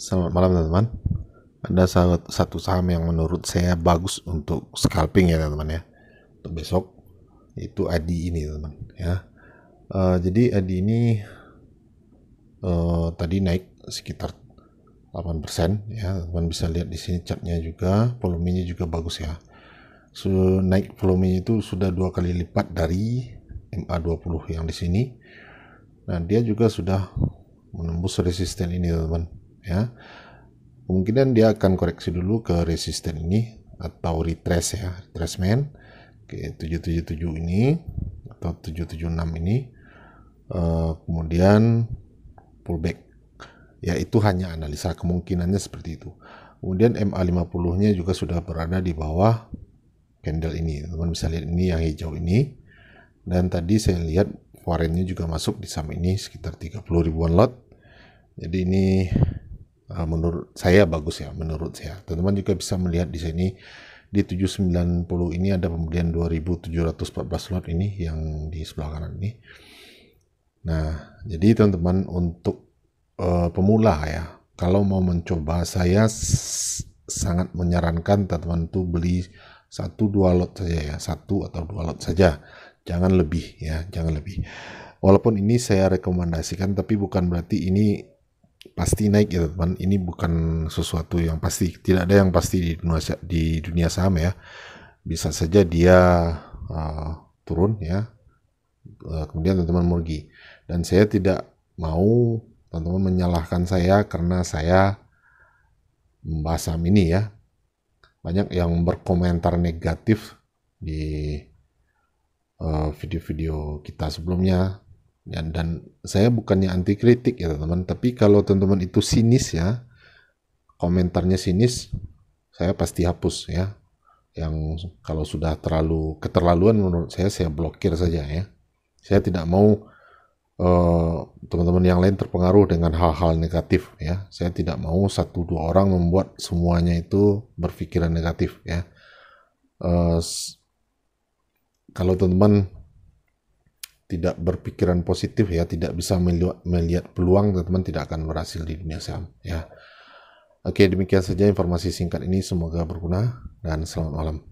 Selamat malam teman-teman. Ada satu saham yang menurut saya bagus untuk scalping ya teman-teman ya. Untuk besok itu Adi ini teman ya. Uh, jadi Adi ini uh, tadi naik sekitar 8% ya. Teman bisa lihat di sini catnya juga, volumenya juga bagus ya. So, naik volumenya itu sudah dua kali lipat dari MA20 yang di sini. Nah, dia juga sudah menembus resisten ini teman-teman ya kemungkinan dia akan koreksi dulu ke resisten ini atau retrace ya retracement ke 777 ini atau 776 ini e, kemudian pullback ya itu hanya analisa kemungkinannya seperti itu kemudian MA50 nya juga sudah berada di bawah candle ini teman bisa lihat ini yang hijau ini dan tadi saya lihat warrennya juga masuk di saham ini sekitar 30 ribuan lot jadi ini Eh, menurut saya bagus ya menurut saya teman-teman juga bisa melihat di sini di 790 ini ada pembelian 2714 lot ini yang di sebelah kanan ini nah jadi teman-teman untuk uh, pemula ya kalau mau mencoba saya sangat menyarankan teman-teman tuh beli satu dua lot saja ya satu atau dua lot saja jangan lebih ya jangan lebih walaupun ini saya rekomendasikan tapi bukan berarti ini pasti naik ya gitu. teman ini bukan sesuatu yang pasti tidak ada yang pasti di dunia di dunia saham ya bisa saja dia uh, turun ya uh, kemudian teman-teman merugi dan saya tidak mau teman-teman menyalahkan saya karena saya membahas saham ini ya banyak yang berkomentar negatif di eh, video-video uh, video -video kita sebelumnya Ya, dan saya bukannya anti kritik ya teman-teman, tapi kalau teman-teman itu sinis ya, komentarnya sinis, saya pasti hapus ya. Yang kalau sudah terlalu keterlaluan menurut saya saya blokir saja ya. Saya tidak mau eh, teman-teman uh, yang lain terpengaruh dengan hal-hal negatif ya. Saya tidak mau satu dua orang membuat semuanya itu berpikiran negatif ya. Uh, kalau teman-teman tidak berpikiran positif ya, tidak bisa melihat melihat peluang, teman-teman tidak akan berhasil di dunia saham ya. Oke, demikian saja informasi singkat ini semoga berguna dan selamat malam.